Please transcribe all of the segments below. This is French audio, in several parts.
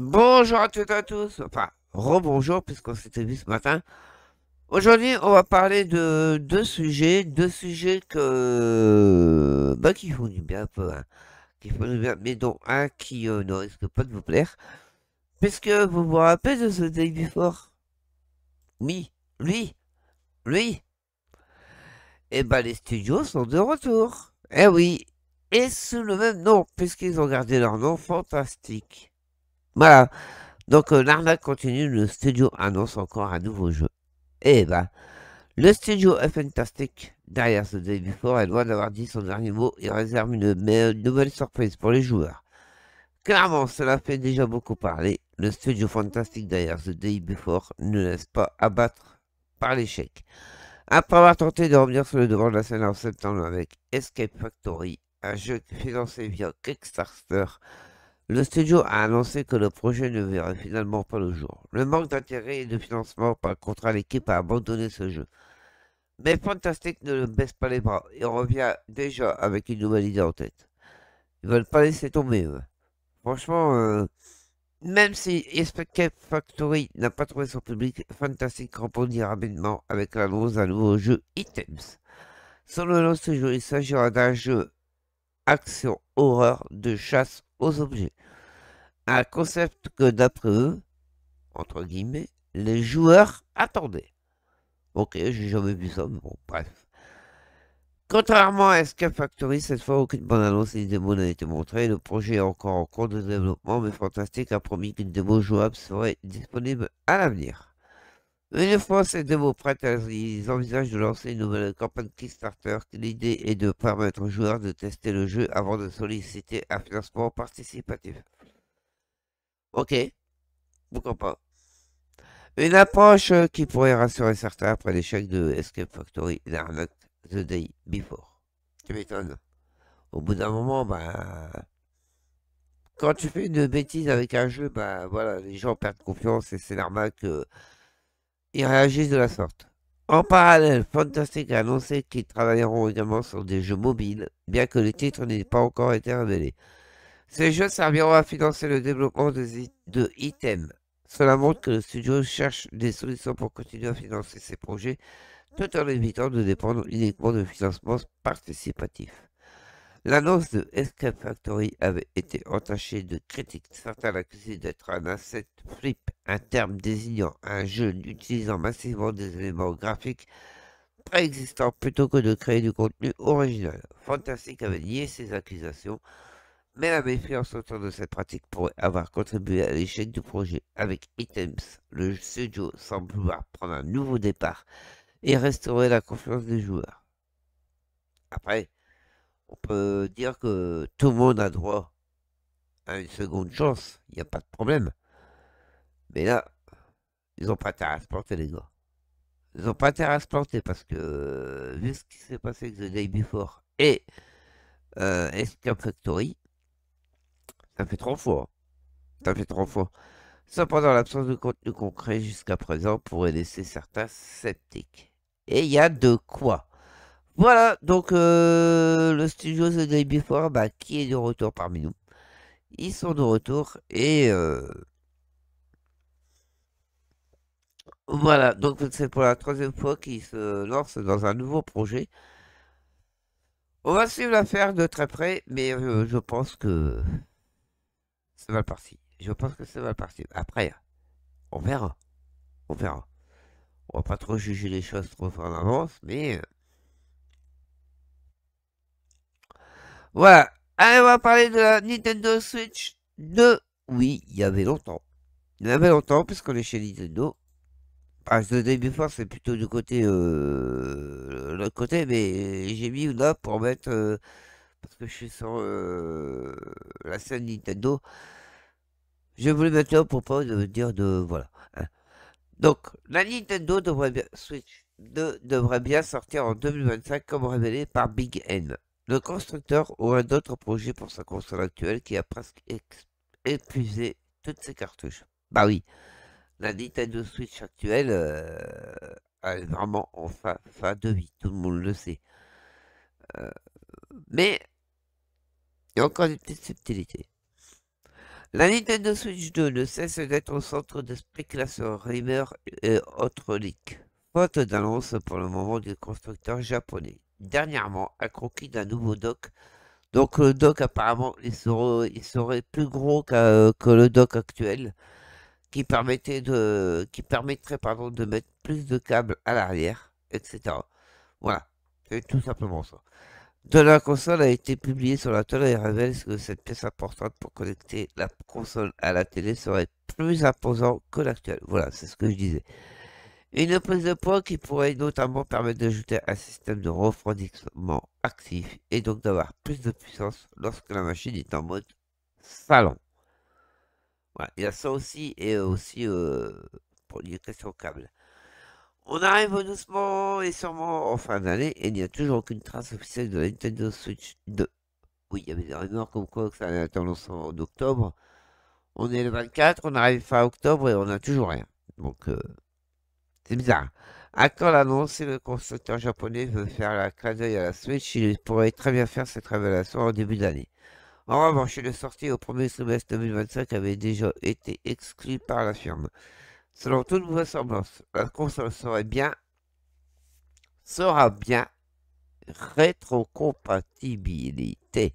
Bonjour à toutes et à tous, enfin, rebonjour puisqu'on s'était vu ce matin. Aujourd'hui, on va parler de deux sujets, deux sujets que, bah, qui font du bien un peu, hein. qui font du bien, mais dont un qui euh, ne risque pas de vous plaire, puisque vous vous rappelez de ce Day fort Oui, lui, lui. Et eh bah, ben, les studios sont de retour. Eh oui, et sous le même nom, puisqu'ils ont gardé leur nom fantastique. Voilà. Donc euh, l'arnaque continue, le studio annonce encore un nouveau jeu. Et eh ben, le studio Fantastic derrière ce Day Before est loin d'avoir dit son dernier mot et réserve une, nouvelle surprise pour les joueurs. Clairement, cela fait déjà beaucoup parler. Le studio Fantastic derrière The Day Before ne laisse pas abattre par l'échec. Après avoir tenté de revenir sur le devant de la scène en septembre avec Escape Factory, un jeu financé via Kickstarter le studio a annoncé que le projet ne verrait finalement pas le jour. Le manque d'intérêt et de financement par contre l'équipe a abandonné ce jeu. Mais Fantastic ne le baisse pas les bras et revient déjà avec une nouvelle idée en tête. Ils veulent pas laisser tomber. Franchement, euh, même si Escape Factory n'a pas trouvé son public, Fantastic répondit rapidement avec l'annonce d'un nouveau jeu Items. Selon le studio, jeu, il s'agira d'un jeu action horreur de chasse aux objets. Un concept que d'après eux, entre guillemets, les joueurs attendaient. Ok, j'ai jamais vu ça, mais bon, bref. Contrairement à Escape Factory, cette fois, aucune bonne annonce ni démo n'a été montrée. Le projet est encore en cours de développement, mais Fantastic a promis qu'une démo jouable serait disponible à l'avenir de vos prêtres, ils envisagent de lancer une nouvelle campagne Kickstarter. L'idée est de permettre aux joueurs de tester le jeu avant de solliciter un financement participatif. Ok, pourquoi pas. Une approche euh, qui pourrait rassurer certains après l'échec de Escape Factory et l'arnaque The Day Before. Tu m'étonnes. Au bout d'un moment, bah... Quand tu fais une bêtise avec un jeu, bah voilà, les gens perdent confiance et c'est l'arnaque... que ils réagissent de la sorte. En parallèle, Fantastic a annoncé qu'ils travailleront également sur des jeux mobiles, bien que le titre n'aient pas encore été révélés. Ces jeux serviront à financer le développement de, de items. Cela montre que le studio cherche des solutions pour continuer à financer ses projets, tout en évitant de dépendre uniquement de financements participatifs. L'annonce de Escape Factory avait été entachée de critiques, certains l'accusaient d'être un asset flip, un terme désignant un jeu utilisant massivement des éléments graphiques préexistants plutôt que de créer du contenu original. Fantastic avait nié ces accusations, mais la méfiance autour de cette pratique pourrait avoir contribué à l'échec du projet. Avec Items, le studio semble vouloir prendre un nouveau départ et restaurer la confiance des joueurs. Après, on peut dire que tout le monde a droit à une seconde chance, il n'y a pas de problème. Mais là, ils n'ont pas terrain à se planter, les gars. Ils n'ont pas intérêt à se planter parce que, euh, vu ce qui s'est passé avec The Day Before et euh, Escape Factory, ça fait trop fort. Hein. Ça fait trop fort. Cependant, l'absence de contenu concret jusqu'à présent pourrait laisser certains sceptiques. Et il y a de quoi. Voilà, donc euh, le studio The Day Before, bah, qui est de retour parmi nous. Ils sont de retour et euh, voilà, donc c'est pour la troisième fois qu'ils se lancent dans un nouveau projet. On va suivre l'affaire de très près, mais je pense que c'est va parti. Je pense que ça va parti. Après, on verra. On verra. On va pas trop juger les choses trop en avance, mais... Euh, Voilà. Allez, on va parler de la Nintendo Switch 2. Oui, il y avait longtemps. Il y avait longtemps, puisqu'on est chez Nintendo. Parce que début fort, c'est plutôt du côté... Euh, l'autre côté, mais j'ai mis là pour mettre... Euh, parce que je suis sur euh, la scène Nintendo. Je voulais mettre un pour pas de dire de... Voilà. Hein. Donc, la Nintendo Switch 2 devrait bien sortir en 2025, comme révélé par Big N. Le constructeur aura d'autres projets pour sa console actuelle qui a presque épuisé toutes ses cartouches. Bah oui, la Nintendo Switch actuelle, euh, est vraiment en fin, de vie, tout le monde le sait. Euh, mais, il y a encore des petites subtilités. La Nintendo Switch 2 ne cesse d'être au centre de spéculations, rumeurs et autres leaks. Faute d'annonce pour le moment du constructeur japonais dernièrement un croquis d'un nouveau doc. Donc le euh, doc apparemment il serait, plus gros que le dock actuel qui, permettait de, qui permettrait pardon, de mettre plus de câbles à l'arrière, etc. Voilà, c'est tout simplement ça. De la console a été publié sur la télé et révèle que cette pièce importante pour connecter la console à la télé serait plus imposante que l'actuelle. Voilà, c'est ce que je disais. Une prise de poids qui pourrait notamment permettre d'ajouter un système de refroidissement actif et donc d'avoir plus de puissance lorsque la machine est en mode salon. Voilà, il y a ça aussi et aussi euh, pour les au câble. On arrive doucement et sûrement en fin d'année et il n'y a toujours aucune trace officielle de la Nintendo Switch 2. Oui, il y avait des rumeurs comme quoi que ça allait attendre en octobre. On est le 24, on arrive fin octobre et on n'a toujours rien. Donc, euh, c'est bizarre. À quand l'annonce si le constructeur japonais veut faire la clin d'œil à la Switch, il pourrait très bien faire cette révélation en début d'année. En revanche, le sortie au premier semestre 2025 avait déjà été exclue par la firme. Selon toute vraisemblance, la console serait bien, sera bien rétrocompatibilité.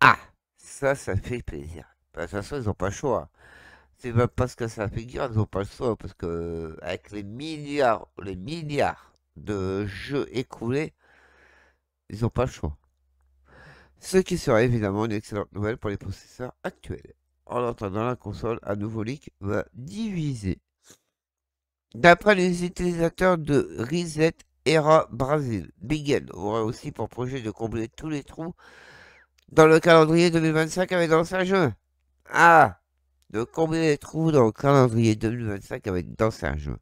Ah, ça, ça fait plaisir. Bah, de toute façon, ils n'ont pas le choix c'est pas parce que ça fait figure, ils n'ont pas le choix, parce que avec les milliards, les milliards de jeux écoulés, ils n'ont pas le choix. Ce qui sera évidemment une excellente nouvelle pour les processeurs actuels. En attendant, la console à nouveau leak va diviser. D'après les utilisateurs de Reset Era Brasil, Big aura aussi pour projet de combler tous les trous dans le calendrier 2025 avec dans un jeu. Ah de combien les trous dans le calendrier 2025 avec Danse un jeu.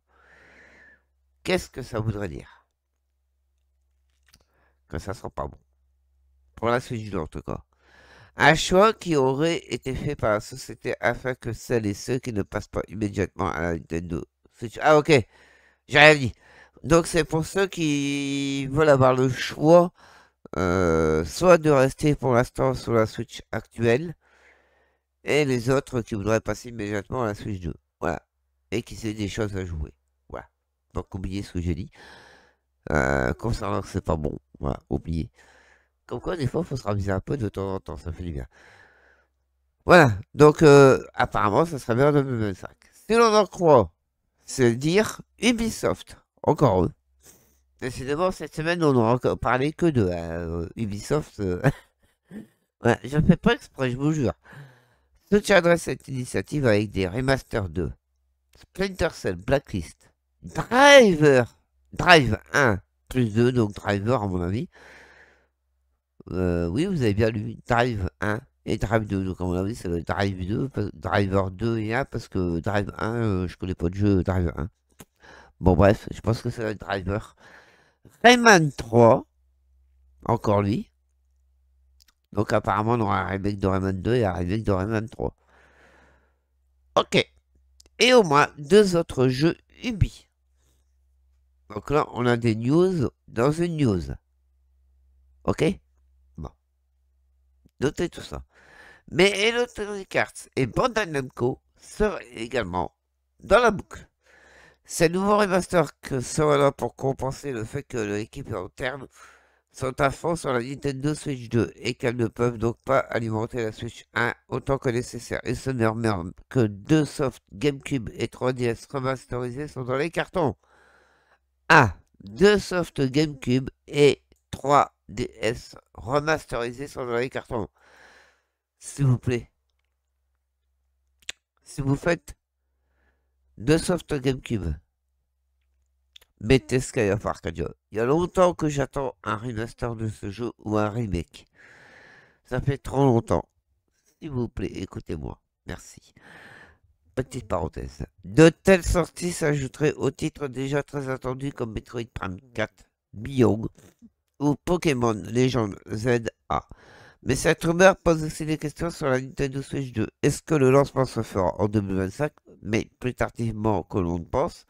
Qu'est-ce que ça voudrait dire Que ça sera pas bon. Pour la suite du en tout cas. Un choix qui aurait été fait par la société afin que celles et ceux qui ne passent pas immédiatement à la Nintendo Switch. Ah ok, j'ai rien dit. Donc c'est pour ceux qui veulent avoir le choix, euh, soit de rester pour l'instant sur la Switch actuelle, et les autres qui voudraient passer immédiatement à la Switch 2. Voilà. Et qui sait des choses à jouer. Voilà. Donc oubliez ce que j'ai dit. Euh, concernant que c'est pas bon. Voilà, oubliez. Comme quoi, des fois, il faut se raviser un peu de temps en temps, ça fait du bien. Voilà, donc euh, apparemment, ça sera bien en 2025. Si l'on en croit, c'est dire Ubisoft, encore eux. Décidément, cette semaine, on n'aura parlé que de euh, Ubisoft. je ne fais pas exprès, je vous jure soutiendrait cette initiative avec des remaster 2, Splinter Cell Blacklist, Driver, Drive 1 plus 2, donc Driver à mon avis. Euh, oui, vous avez bien lu, Drive 1 et Drive 2, donc à mon avis c'est le Drive 2, Driver 2 et 1, parce que Drive 1, euh, je connais pas de jeu Drive 1. Bon bref, je pense que c'est va Driver. Rayman 3, encore lui. Donc apparemment, on aura un remake de Rayman 2 et un remake de Rayman 3. Ok. Et au moins deux autres jeux Ubi. Donc là, on a des news dans une news. Ok Bon. Notez tout ça. Mais Electronic cartes et Bandai Namco également dans la boucle. Ces nouveaux remasters que sera là pour compenser le fait que l'équipe interne sont à fond sur la Nintendo Switch 2 et qu'elles ne peuvent donc pas alimenter la Switch 1 autant que nécessaire. Et ce se murmure que deux soft GameCube et 3DS remasterisés sont dans les cartons. Ah, deux soft GameCube et 3DS remasterisés sont dans les cartons. S'il vous plaît. Si vous faites deux soft GameCube mettez Sky Arcadia. Il y a longtemps que j'attends un remaster de ce jeu ou un remake. Ça fait trop longtemps. S'il vous plaît, écoutez-moi. Merci. Petite parenthèse. De telles sorties s'ajouteraient aux titres déjà très attendus comme Metroid Prime 4, Beyond ou Pokémon Legend ZA. Mais cette rumeur pose aussi des questions sur la Nintendo Switch 2. Est-ce que le lancement se fera en 2025, mais plus tardivement que l'on ne pense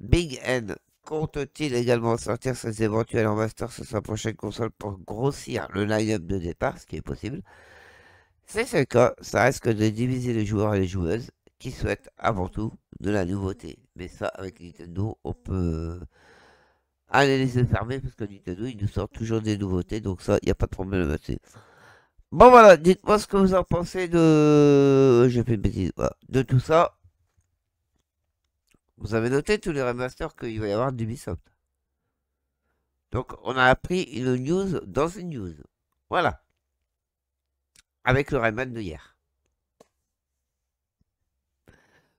Big N compte-t-il également sortir ses éventuels ambassadeurs sur sa prochaine console pour grossir le line-up de départ, ce qui est possible C'est le cas, ça risque de diviser les joueurs et les joueuses qui souhaitent avant tout de la nouveauté. Mais ça, avec Nintendo, on peut aller les fermer parce que Nintendo, il nous sort toujours des nouveautés, donc ça, il n'y a pas de problème là-dessus. Bon voilà, dites-moi ce que vous en pensez de... J'ai fait une voilà. De tout ça, vous avez noté tous les remasters qu'il va y avoir d'Ubisoft. Donc, on a appris une news dans une news. Voilà. Avec le Rayman de hier.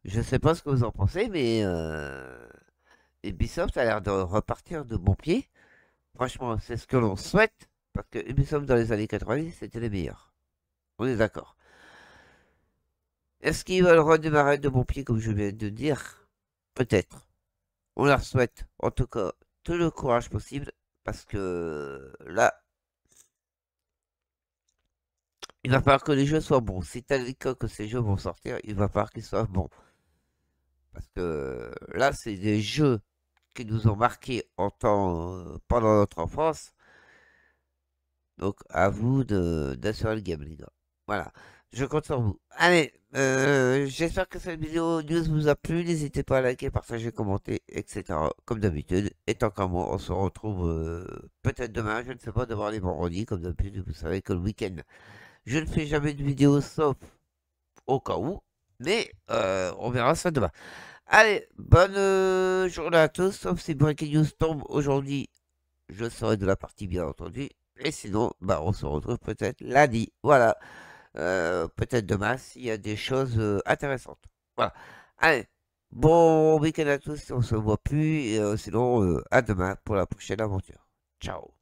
Je ne sais pas ce que vous en pensez, mais euh, Ubisoft a l'air de repartir de bon pied. Franchement, c'est ce que l'on souhaite, parce que Ubisoft dans les années 90, c'était les meilleurs. On est d'accord. Est-ce qu'ils veulent redémarrer de bon pied, comme je viens de dire Peut-être. On leur souhaite en tout cas tout le courage possible parce que là, il va falloir que les jeux soient bons. C'est à t'as que ces jeux vont sortir, il va falloir qu'ils soient bons. Parce que là, c'est des jeux qui nous ont marqués en temps, pendant notre enfance. Donc, à vous d'assurer le game, Voilà. Je compte sur vous. Allez, euh, j'espère que cette vidéo news vous a plu. N'hésitez pas à liker, partager, commenter, etc. Comme d'habitude. Et tant qu'à moi, on se retrouve euh, peut-être demain. Je ne sais pas, voir les vendredis. Comme d'habitude, vous savez que le week-end, je ne fais jamais de vidéo sauf au cas où. Mais euh, on verra ça demain. Allez, bonne journée à tous. Sauf si Breaking News tombe aujourd'hui, je serai de la partie, bien entendu. Et sinon, bah, on se retrouve peut-être lundi. Voilà. Euh, peut-être demain, s'il y a des choses euh, intéressantes. Voilà. Allez, bon week-end à tous, on se voit plus, et, euh, sinon à demain pour la prochaine aventure. Ciao